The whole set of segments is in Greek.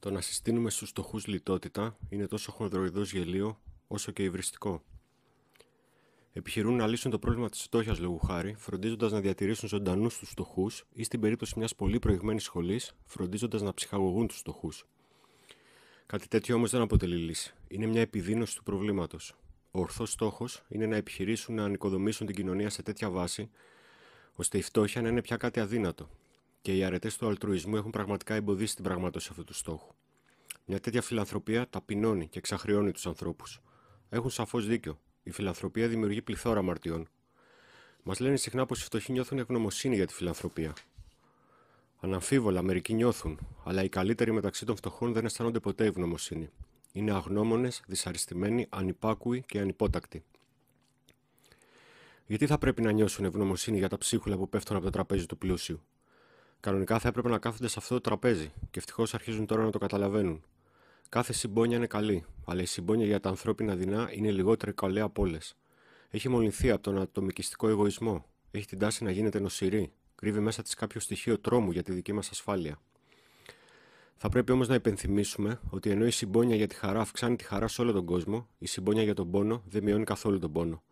Το να συστήνουμε στους στοχούς λιτότητα είναι τόσο χονδροειδώς γελίο όσο και υβριστικό. Επιχειρούν να λύσουν το πρόβλημα της φτώχειας λόγου χάρη, φροντίζοντας να διατηρήσουν ζωντανούς τους στοχούς ή στην περίπτωση μιας πολύ προηγμένης σχολής, φροντίζοντας να ψυχαγωγούν τους στοχούς. Κάτι τέτοιο όμως δεν αποτελεί λύση. Είναι μια επιδείνωση του προβλήματος. Ο ορθός στόχος είναι να επιχειρήσουν να ανοικοδομήσουν την κοινωνία σε τέτοια βάση, ώστε η στην περιπτωση μιας πολυ προηγμενη σχολής, φροντίζοντας να ψυχαγωγουν τους φτωχου κατι τετοιο ομω δεν αποτελει λυση ειναι μια επιδεινωση του προβλήματος. ο ορθο στοχο ειναι να επιχειρησουν να ανοικοδομησουν την κοινωνια σε τετοια βαση ωστε η φτωχεια να ειναι πια κάτι αδύνατο, και οι αρετές του αλτρουισμού έχουν πραγματικά εμποδίσει την πραγματώση αυτού του στόχου. Μια τέτοια φιλανθρωπία ταπεινώνει και εξαχρεώνει τους ανθρώπους. Έχουν σαφώς δίκιο. Η φιλανθρωπία δημιουργεί πληθώρα μαρτιών. Μας λένε συχνά πως οι φτωχοί νιώθουν ευγνωμοσύνη για τη φιλανθρωπία. Αναμφίβολα, μερικοί νιώθουν, αλλά οι καλύτεροι μεταξύ των φτωχών δεν αισθάνονται ποτέ ευγνωμοσύνη. Είναι αγνώμονες, δυσαρεστημένοι, ανυπάκουοι και ανυπότακτοι. Γιατί θα πρέπει να νιώσουν ευγνωμοσύνη για τα ψίχουλα που πέφτουν από το τραπέζι του πλούσιου, Κανονικά θα έπρεπε να κάθονται σε αυτό το τραπέζι και ευτυχώς αρχίζουν τώρα να το καταλαβαίνουν. Κάθε συμπόνια είναι καλή, αλλά η συμπόνια για τα ανθρώπινα δεινά είναι λιγότερη καλή από όλες. Έχει μολυνθεί από τον ατομικιστικό εγωισμό. Έχει την τάση να γίνεται νοσηρή. Κρύβει μέσα της κάποιο στοιχείο τρόμου για τη δική μας ασφάλεια. Θα πρέπει όμως να υπενθυμίσουμε ότι ενώ η συμπόνια για τη χαρά αυξάνει τη χαρά σε όλο τον κόσμο, η συμπόνια για τον πόνο δεν μειώνει καθόλου τον πόνο.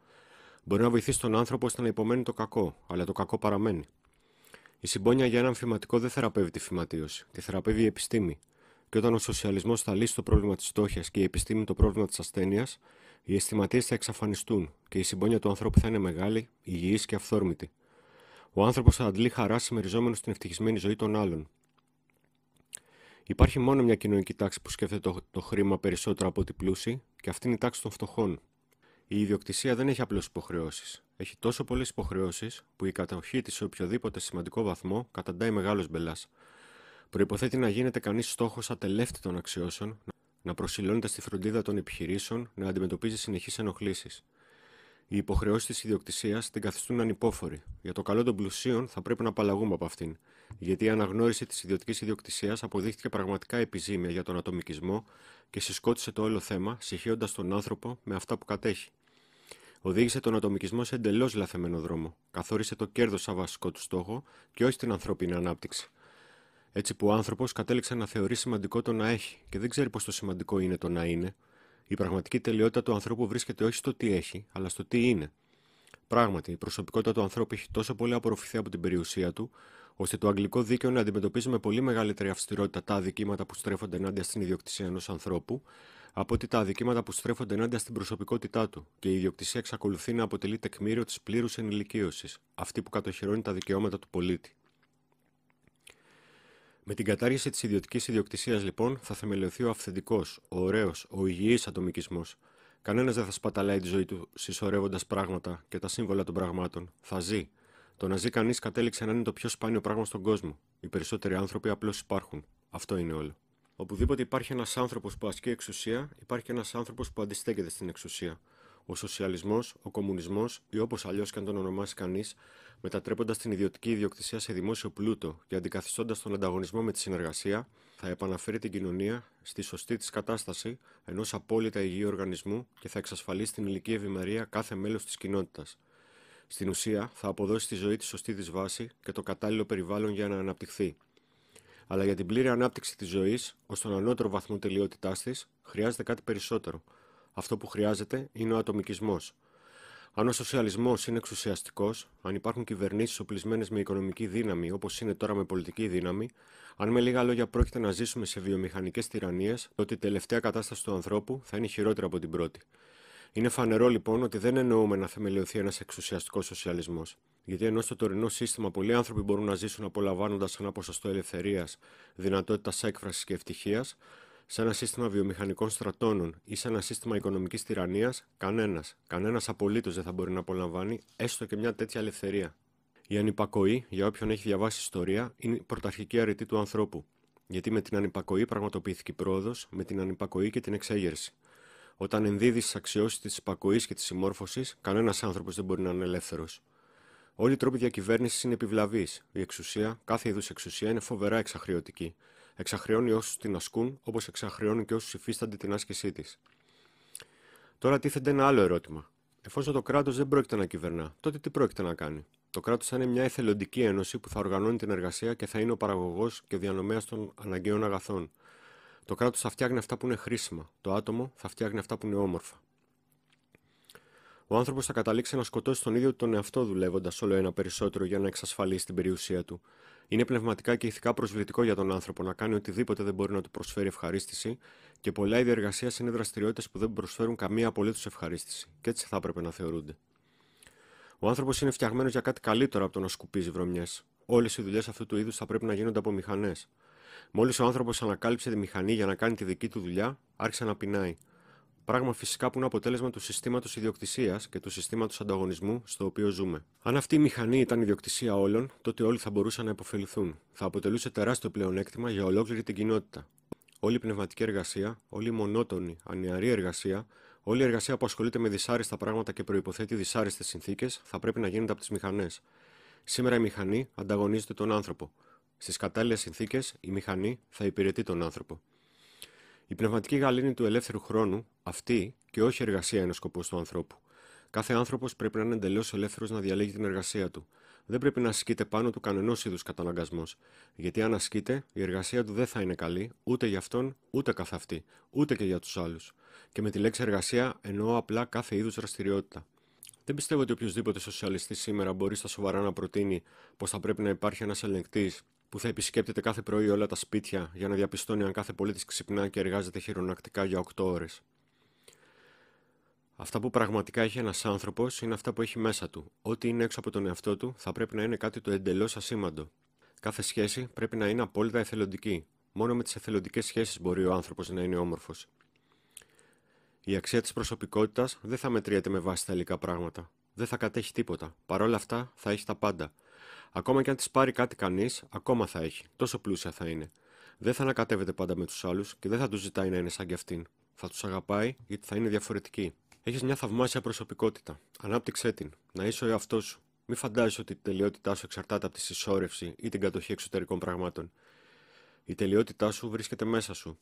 Μπορεί να βοηθήσει τον άνθρωπο ώστε να υπομένει το κακό, αλλά το κακό παραμένει. Η συμπόνια για έναν φηματικό δεν θεραπεύει τη φυματίωση, τη θεραπεύει η επιστήμη. Και όταν ο σοσιαλισμός θα λύσει το πρόβλημα της φτώχειας και η επιστήμη το πρόβλημα της ασθένειας, οι αισθηματίες θα εξαφανιστούν και η συμπόνια του ανθρώπου θα είναι μεγάλη, υγιής και αυθόρμητη. Ο άνθρωπος θα αντλεί χαρά συμμεριζόμενος στην ευτυχισμένη ζωή των άλλων. Υπάρχει μόνο μια κοινωνική τάξη που σκέφτεται το, χρήμα περισσότερο από την πλούση και αυτή είναι η τάξη των φτωχών. Η ιδιοκτησία δεν έχει απλώς υποχρεώσεις. Έχει τόσο πολλές υποχρεώσεις που η κατοχή της σε οποιοδήποτε σημαντικό βαθμό καταντάει μεγάλος μπελάς. Προποθέτει να γίνεται κανείς στόχος των αξιώσεων, να προσιλώνεται στη φροντίδα των επιχειρήσεων, να αντιμετωπίζει συνεχείς ενοχλήσεις. Οι υποχρεώσεις της ιδιοκτησίας την καθιστούν ανυπόφορη. Για το καλό των πλουσίων θα πρέπει να απαλλαγούμε από αυτήν, γιατί η αναγνώριση της ιδιωτικής ιδιοκτησίας αποδείχθηκε πραγματικά επιζήμια για τον ατομικισμό και συσκότησε το όλο θέμα, συγχύοντας τον άνθρωπο με αυτά που κατέχει οδήγησε τον ατομικισμό σε εντελώς λαθεμένο δρόμο. Καθόρισε το κέρδος σαν βασικό του στόχο και όχι την ανθρώπινη ανάπτυξη. Έτσι που ο άνθρωπος κατέληξε να θεωρεί σημαντικό το να έχει και δεν ξέρει πως το σημαντικό είναι το να είναι. Η πραγματική τελειότητα του ανθρώπου βρίσκεται όχι στο τι έχει, αλλά στο τι είναι. Πράγματι, η προσωπικότητα του ανθρώπου έχει τόσο πολύ απορροφηθεί από την περιουσία του, ώστε το αγγλικό δίκαιο να αντιμετωπίζει με πολύ μεγαλύτερη αυστηρότητα τα αδικήματα που στρέφονται ενάντια στην ιδιοκτησία ενός ανθρώπου, από ότι τα αδικήματα που στρέφονται ενάντια στην προσωπικότητά του και η ιδιοκτησία εξακολουθεί να αποτελεί τεκμήριο της πλήρους ενηλικίωσης, αυτή που κατοχυρώνει τα δικαιώματα του πολίτη. Με την κατάργηση της ιδιωτικής ιδιοκτησίας, λοιπόν, θα θεμελιωθεί ο αυθεντικός, ο ωραίος, ο υγιής ατομικισμός. Κανένας δεν θα σπαταλάει τη ζωή του συσσωρεύοντας πράγματα και τα σύμβολα των πραγμάτων. Θα ζει. Το να ζει κανείς κατέληξε να είναι το πιο σπάνιο πράγμα στον κόσμο. Οι περισσότεροι άνθρωποι απλώς υπάρχουν. Αυτό είναι όλο. Οπουδήποτε υπάρχει ένας άνθρωπος που ασκεί εξουσία, υπάρχει ένας άνθρωπος που αντιστέκεται στην εξουσία. Ο σοσιαλισμός, ο κομμουνισμός ή όπως αλλιώς και αν τον ονομάσει κανείς, μετατρέποντας την ιδιωτική ιδιοκτησία σε δημόσιο πλούτο και αντικαθιστώντας τον ανταγωνισμό με τη συνεργασία, θα επαναφέρει την κοινωνία στη σωστή της κατάσταση ενός απόλυτα υγιού οργανισμού και θα εξασφαλίσει την ηλική ευημερία κάθε μέλος της κοινότητας. Στην ουσία, θα αποδώσει τη ζωή τη σωστή της βάση και το κατάλληλο περιβάλλον για να αναπτυχθεί αλλά για την πλήρη ανάπτυξη της ζωής ως τον ανώτερο βαθμό τελειότητάς της χρειάζεται κάτι περισσότερο. Αυτό που χρειάζεται είναι ο ατομικισμός. Αν ο σοσιαλισμός είναι εξουσιαστικός, αν υπάρχουν κυβερνήσεις οπλισμένες με οικονομική δύναμη όπως είναι τώρα με πολιτική δύναμη, αν με λίγα λόγια πρόκειται να ζήσουμε σε βιομηχανικές τυραννίες, τότε η τελευταία κατάσταση του ανθρώπου θα είναι χειρότερη από την πρώτη. Είναι φανερό λοιπόν ότι δεν εννοούμε να θεμελιωθεί ένας εξουσιαστικός σοσιαλισμός. Γιατί ενώ στο τωρινό σύστημα πολλοί άνθρωποι μπορούν να ζήσουν απολαμβάνοντας ένα ποσοστό ελευθερίας, δυνατότητας έκφρασης και ευτυχίας, σε ένα σύστημα βιομηχανικών στρατώνων ή σε ένα σύστημα οικονομικής τυραννίας, κανένας, κανένας απολύτως δεν θα μπορεί να απολαμβάνει έστω και μια τέτοια ελευθερία. Η ανυπακοή, για όποιον έχει διαβάσει ιστορία, είναι η πρωταρχική αρετή του ανθρώπου. Γιατί με την ανυπακοή πραγματοποιήθηκε η πρόοδος, με την ανυπακοή και την εξέγερση. Όταν ενδίδεις στι αξιώσεις της υπακοής και της συμμόρφωσης, κανένας άνθρωπος δεν μπορεί να είναι ελεύθερος. Όλοι οι τρόποι διακυβέρνησης είναι επιβλαβείς. Η εξουσία, κάθε είδους εξουσία, είναι φοβερά εξαχριωτική. Εξαχρεώνει όσους την ασκούν, όπως εξαχρεώνει και όσους υφίστανται την άσκησή της. Τώρα τίθεται ένα άλλο ερώτημα. Εφόσον το κράτος δεν πρόκειται να κυβερνά, τότε τι πρόκειται να κάνει. Το κράτος θα είναι μια εθελοντική ένωση που θα οργανώνει την εργασία και θα είναι ο παραγωγός και διανομέας των αναγκαίων αγαθών. Το κράτος θα φτιάχνει αυτά που είναι χρήσιμα. Το άτομο θα φτιάχνει αυτά που είναι όμορφα. Ο άνθρωπος θα καταλήξει να σκοτώσει τον ίδιο τον εαυτό δουλεύοντας όλο ένα περισσότερο για να εξασφαλίσει την περιουσία του. Είναι πνευματικά και ηθικά προσβλητικό για τον άνθρωπο να κάνει οτιδήποτε δεν μπορεί να του προσφέρει ευχαρίστηση και πολλά είδη εργασίας είναι δραστηριότητες που δεν προσφέρουν καμία απολύτως ευχαρίστηση. Και έτσι θα έπρεπε να θεωρούνται. Ο άνθρωπος είναι φτιαγμένος για κάτι καλύτερο από το να σκουπίζει βρωμιές. Όλες οι δουλειές αυτού του είδους θα πρέπει να γίνονται από μηχανές. Μόλις ο άνθρωπος ανακάλυψε τη μηχανή για να κάνει τη δική του δουλειά, άρχισε να πεινάει. Πράγμα φυσικά που είναι αποτέλεσμα του συστήματος ιδιοκτησίας και του συστήματος ανταγωνισμού στο οποίο ζούμε. Αν αυτή η μηχανή ήταν ιδιοκτησία όλων, τότε όλοι θα μπορούσαν να υποφεληθούν. Θα αποτελούσε τεράστιο πλεονέκτημα για ολόκληρη την κοινότητα. Όλη η πνευματική εργασία, όλη η μονότονη, ανιαρή εργασία, όλη η εργασία που ασχολείται με δυσάρεστα πράγματα και προποθέτει δυσάρεστες συνθήκες, θα πρέπει να γίνεται από τις μηχανές. Σήμερα η μηχανή ανταγωνίζεται τον άνθρωπο. Στις κατάλληλες συνθήκες, η μηχανή θα υπηρετεί τον άνθρωπο. Η πνευματική γαλήνη του ελεύθερου χρόνου, αυτή και όχι η εργασία, είναι ο σκοπός του ανθρώπου. Κάθε άνθρωπος πρέπει να είναι εντελώς ελεύθερος να διαλέγει την εργασία του. Δεν πρέπει να ασκείται πάνω του κανενός είδους καταναγκασμός. Γιατί αν ασκείται, η εργασία του δεν θα είναι καλή ούτε για αυτόν, ούτε καθ' αυτή, ούτε και για τους άλλους. Και με τη λέξη εργασία εννοώ απλά κάθε είδους δραστηριότητα. Δεν πιστεύω ότι οποιοδήποτε σοσιαλιστής σήμερα μπορεί στα σοβαρά να προτείνει πως θα πρέπει να υπάρχει ένας ελεγκτής που θα επισκέπτεται κάθε πρωί όλα τα σπίτια για να διαπιστώνει αν κάθε πολίτης ξυπνά και εργάζεται χειρονακτικά για 8 ώρες. Αυτά που πραγματικά έχει ένας άνθρωπος είναι αυτά που έχει μέσα του. Ό,τι είναι έξω από τον εαυτό του θα πρέπει να είναι κάτι το εντελώς ασήμαντο. Κάθε σχέση πρέπει να είναι απόλυτα εθελοντική. Μόνο με τις εθελοντικές σχέσεις μπορεί ο άνθρωπος να είναι όμορφος. Η αξία της προσωπικότητας δεν θα μετριέται με βάση τα υλικά πράγματα. Δεν θα κατέχει τίποτα. Παρ' όλα αυτά θα έχει τα πάντα. Ακόμα και αν της πάρει κάτι κανείς, ακόμα θα έχει. Τόσο πλούσια θα είναι. Δεν θα ανακατεύεται πάντα με τους άλλους και δεν θα τους ζητάει να είναι σαν κι αυτήν. Θα τους αγαπάει γιατί θα είναι διαφορετική. Έχεις μια θαυμάσια προσωπικότητα. Ανάπτυξέ την. Να είσαι ο εαυτός σου. Μη φαντάζεσαι ότι η τελειότητά σου εξαρτάται από τη συσσόρευση ή την κατοχή εξωτερικών πραγμάτων. Η τελειότητά σου βρίσκεται μέσα σου.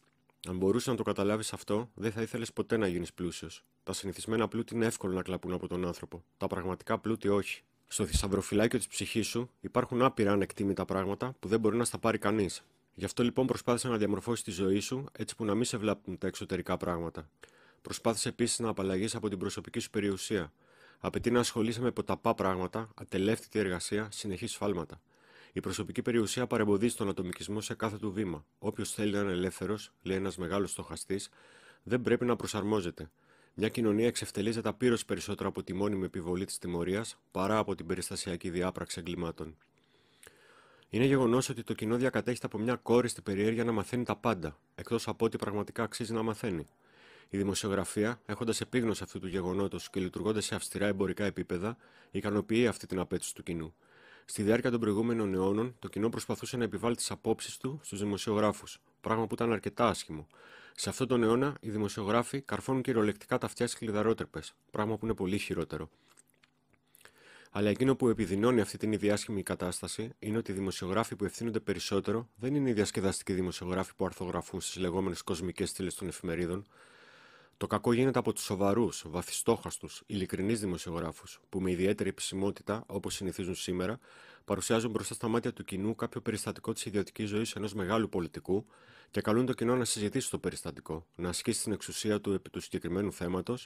Αν μπορούσες να το καταλάβεις αυτό, δεν θα ήθελες ποτέ να γίνεις πλούσιος. Τα συνηθισμένα πλούτη είναι εύκολο να κλαπούν από τον άνθρωπο. Τα πραγματικά πλούτη όχι. Στο θησαυροφυλάκιο της ψυχής σου υπάρχουν άπειρα ανεκτήμητα πράγματα που δεν μπορεί να στα πάρει κανείς. Γι' αυτό λοιπόν προσπάθησε να διαμορφώσεις τη ζωή σου έτσι που να μην σε βλάπτουν τα εξωτερικά πράγματα. Προσπάθησε επίσης να απαλλαγείς από την προσωπική σου περιουσία. Απαιτεί να ασχολείσαι με ποταπά πράγματα, ατελεύτητη εργασία, συνεχή σφάλματα. Η προσωπική περιουσία παρεμποδίζει τον ατομικισμό σε κάθε του βήμα. Όποιος θέλει να είναι ελεύθερος, λέει ένας μεγάλος στοχαστής, δεν πρέπει να προσαρμόζεται. Μια κοινωνία εξευτελίζεται απείρως περισσότερο από τη μόνιμη επιβολή της τιμωρίας παρά από την περιστασιακή διάπραξη εγκλημάτων. Είναι γεγονός ότι το κοινό διακατέχεται από μια κόριστη περιέργεια να μαθαίνει τα πάντα, εκτός από ό,τι πραγματικά αξίζει να μαθαίνει. Η δημοσιογραφία, έχοντας επίγνωση αυτού του γεγονότος και λειτουργώντας σε αυστηρά εμπορικά επίπεδα, ικανοποιεί αυτή την απέτηση του κοινού. Στη διάρκεια των προηγούμενων αιώνων, το κοινό προσπαθούσε να επιβάλλει τις απόψεις του στους δημοσιογράφους, πράγμα που ήταν αρκετά άσχημο. Σε αυτόν τον αιώνα, οι δημοσιογράφοι καρφώνουν κυριολεκτικά τα αυτιά στι πράγμα που είναι πολύ χειρότερο. Αλλά εκείνο που επιδεινώνει αυτή την ιδιάσχημη κατάσταση είναι ότι οι δημοσιογράφοι που ευθύνονται περισσότερο δεν είναι οι διασκεδαστικοί δημοσιογράφοι που αρθογραφούν στις λεγόμενες κοσμικές στήλες των εφημερίδων, το κακό γίνεται από τους σοβαρούς, βαθιστόχαστους, ειλικρινείς δημοσιογράφους, που με ιδιαίτερη επισημότητα, όπως συνηθίζουν σήμερα, παρουσιάζουν μπροστά στα μάτια του κοινού κάποιο περιστατικό της ιδιωτικής ζωής ενός μεγάλου πολιτικού και καλούν το κοινό να συζητήσει το περιστατικό, να ασκήσει την εξουσία του επί του συγκεκριμένου θέματος,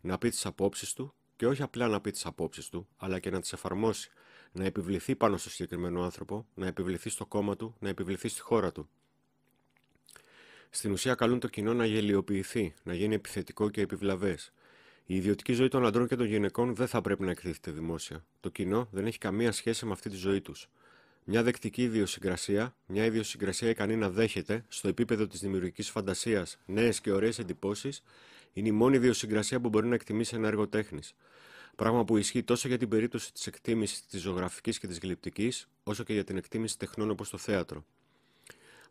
να πει τις απόψεις του και όχι απλά να πει τις απόψεις του, αλλά και να τις εφαρμόσει, να επιβληθεί πάνω στο συγκεκριμένο άνθρωπο, να επιβληθεί στο κόμμα του, να επιβληθεί στη χώρα του στην ουσία καλούν το κοινό να γελιοποιηθεί, να γίνει επιθετικό και επιβλαβές. Η ιδιωτική ζωή των αντρών και των γυναικών δεν θα πρέπει να εκτίθεται δημόσια. Το κοινό δεν έχει καμία σχέση με αυτή τη ζωή τους. Μια δεκτική ιδιοσυγκρασία, μια ιδιοσυγκρασία ικανή να δέχεται, στο επίπεδο της δημιουργικής φαντασίας, νέες και ωραίες εντυπώσεις, είναι η μόνη ιδιοσυγκρασία που μπορεί να εκτιμήσει ένα έργο τέχνης. Πράγμα που ισχύει τόσο για την περίπτωση της εκτίμησης της ζωγραφικής και της γλυπτικής, όσο και για την εκτίμηση τεχνών όπως το θέατρο.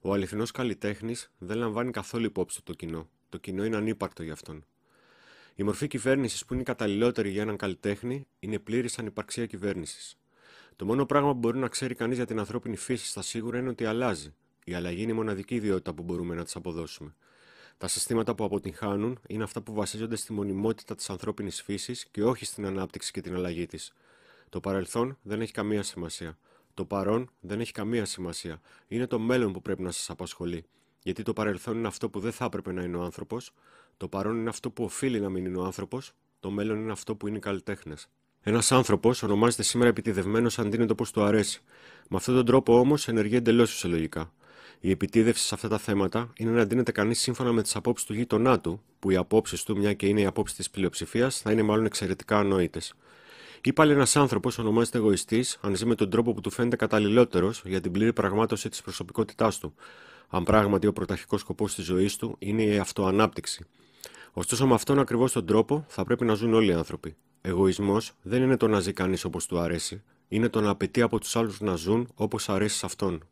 Ο αληθινός καλλιτέχνης δεν λαμβάνει καθόλου υπόψη το κοινό. Το κοινό είναι ανύπαρκτο για αυτόν. Η μορφή κυβέρνησης που είναι η καταλληλότερη για έναν καλλιτέχνη είναι πλήρης ανυπαρξία κυβέρνησης. Το μόνο πράγμα που μπορεί να ξέρει κανείς για την ανθρώπινη φύση στα σίγουρα είναι ότι αλλάζει. Η αλλαγή είναι η μοναδική ιδιότητα που μπορούμε να της αποδώσουμε. Τα συστήματα που αποτυγχάνουν είναι αυτά που βασίζονται στη μονιμότητα της ανθρώπινης φύσης και όχι στην ανάπτυξη και την αλλαγή της. Το παρελθόν δεν έχει καμία σημασία. Το παρόν δεν έχει καμία σημασία. Είναι το μέλλον που πρέπει να σας απασχολεί. Γιατί το παρελθόν είναι αυτό που δεν θα έπρεπε να είναι ο άνθρωπος, το παρόν είναι αυτό που οφείλει να μην είναι ο άνθρωπος, το μέλλον είναι αυτό που είναι οι καλλιτέχνες. Ένας άνθρωπος ονομάζεται σήμερα επιτιδευμένος αν δίνεται όπως του αρέσει. Με αυτόν τον τρόπο όμως ενεργεί εντελώς φυσιολογικά. Η επιτίδευση σε αυτά τα θέματα είναι να δίνεται κανείς σύμφωνα με τις απόψεις του γείτονά του, που οι απόψεις του, μια και είναι οι απόψεις της πλειοψηφίας, θα είναι μάλλον εξαιρετικά ανόητες. Ή πάλι ένας άνθρωπος ονομάζεται εγωιστής αν ζει με τον τρόπο που του φαίνεται καταλληλότερος για την πλήρη πραγμάτωση της προσωπικότητάς του, αν πράγματι ο πρωταρχικός σκοπός της ζωής του είναι η αυτοανάπτυξη. Ωστόσο, με αυτόν ακριβώς τον τρόπο θα πρέπει να ζουν όλοι οι άνθρωποι. Εγωισμός δεν είναι το να ζει κανείς όπως του αρέσει, είναι το να απαιτεί από τους άλλους να ζουν όπως αρέσει σε αυτόν.